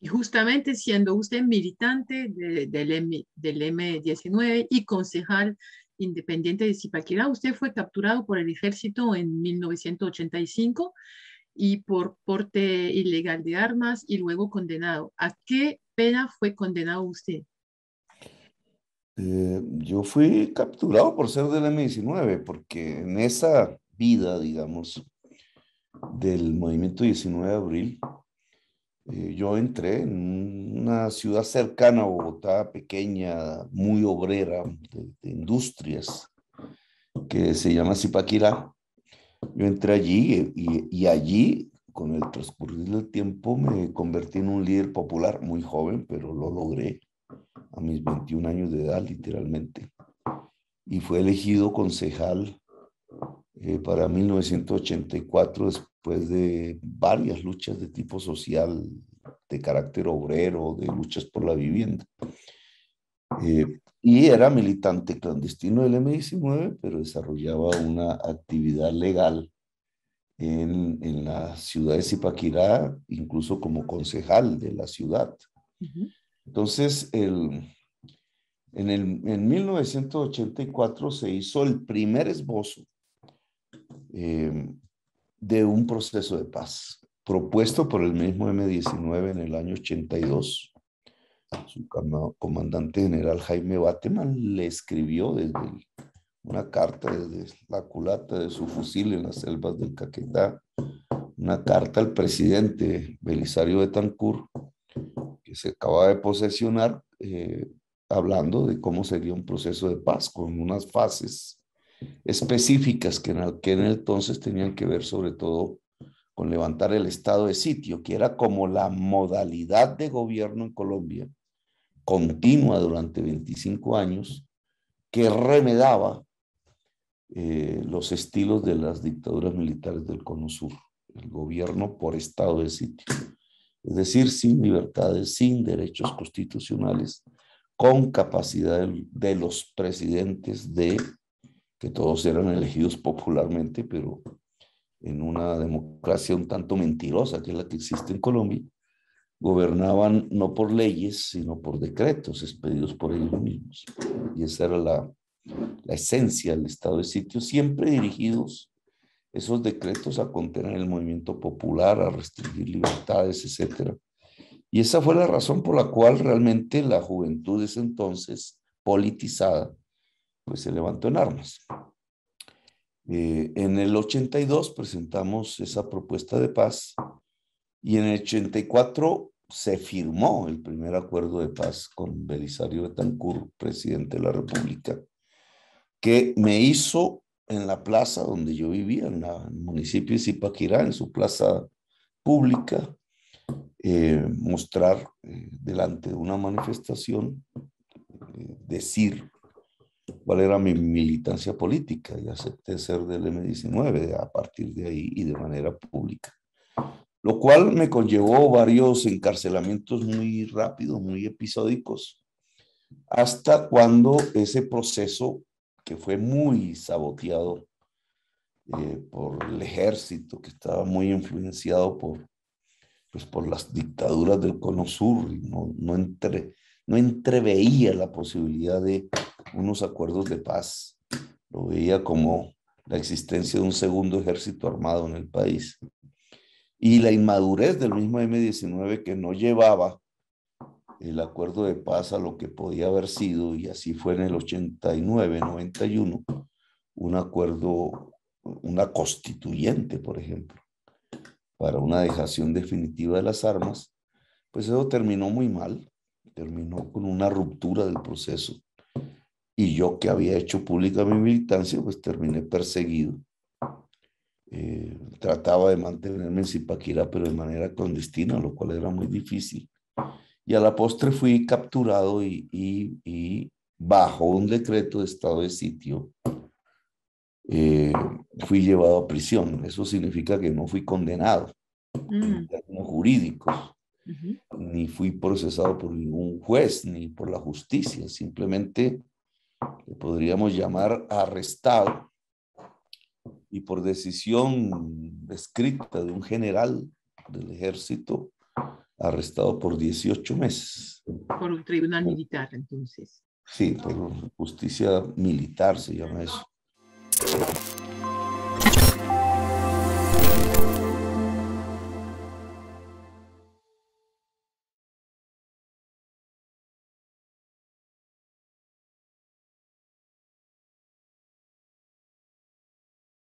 Y justamente siendo usted militante del, M, del M19 y concejal independiente de Zipaquirá, usted fue capturado por el ejército en 1985 y por porte ilegal de armas y luego condenado. ¿A qué pena fue condenado usted? Eh, yo fui capturado por ser del M19, porque en esa vida, digamos, del movimiento 19 de abril, eh, yo entré en una ciudad cercana a Bogotá, pequeña, muy obrera, de, industrias, que se llama Zipaquirá. Yo entré allí y, allí, con el transcurrir del tiempo, me convertí en un líder popular muy joven, pero lo logré a mis 21 años de edad, literalmente. Y fue elegido concejal eh, para 1984 pues de varias luchas de tipo social, de carácter obrero, de luchas por la vivienda. Eh, y era militante clandestino del M19, pero desarrollaba una actividad legal en, en la ciudad de Zipaquirá, incluso como concejal de la ciudad. Entonces, el, en, el, en 1984 se hizo el primer esbozo eh, de un proceso de paz propuesto por el mismo M-19 en el año 82. Su comandante general Jaime Bateman le escribió desde una carta desde la culata de su fusil en las selvas del Caquetá, una carta al presidente Belisario Betancourt, que se acaba de posesionar, eh, hablando de cómo sería un proceso de paz con unas fases específicas que en, el, entonces tenían que ver sobre todo con levantar el estado de sitio, que era como la modalidad de gobierno en Colombia, continua durante 25 años, que remedaba eh, los estilos de las dictaduras militares del Cono Sur, el gobierno por estado de sitio, es decir, sin libertades, sin derechos constitucionales, con capacidad de los presidentes de que todos eran elegidos popularmente, pero en una democracia un tanto mentirosa, que es la que existe en Colombia, gobernaban no por leyes, sino por decretos expedidos por ellos mismos. Y esa era la, esencia del estado de sitio, siempre dirigidos esos decretos a contener el movimiento popular, a restringir libertades, etc. Y esa fue la razón por la cual realmente la juventud de ese entonces, politizada, pues se levantó en armas. Eh, en el 82 presentamos esa propuesta de paz y en el 84 se firmó el primer acuerdo de paz con Belisario Betancourt, presidente de la República, que me hizo en la plaza donde yo vivía, en, la, el municipio de Zipaquirá, en su plaza pública, eh, mostrar eh, delante de una manifestación, decir cuál era mi militancia política y acepté ser del M19 a partir de ahí y de manera pública. Lo cual me conllevó varios encarcelamientos muy rápidos, muy episódicos, hasta cuando ese proceso, que fue muy saboteado eh, por el ejército, que estaba muy influenciado por, pues, por las dictaduras del Cono Sur, no, no, entre, no entreveía la posibilidad de unos acuerdos de paz, lo veía como la existencia de un segundo ejército armado en el país y la inmadurez del mismo M19 que no llevaba el acuerdo de paz a lo que podía haber sido, y así fue en el 89-91, un acuerdo, una constituyente, por ejemplo, para una dejación definitiva de las armas, pues eso terminó muy mal, terminó con una ruptura del proceso y yo que había hecho pública mi militancia, pues terminé perseguido. Eh, trataba de mantenerme en Zipaquirá, pero de manera clandestina, lo cual era muy difícil. Y a la postre fui capturado y, bajo un decreto de estado de sitio eh, fui llevado a prisión. Eso significa que no fui condenado como mm. en términos jurídicos, ni fui procesado por ningún juez, ni por la justicia. Simplemente que podríamos llamar arrestado y por decisión escrita de un general del ejército arrestado por 18 meses. Por un tribunal militar, entonces. Sí, por justicia militar se llama eso.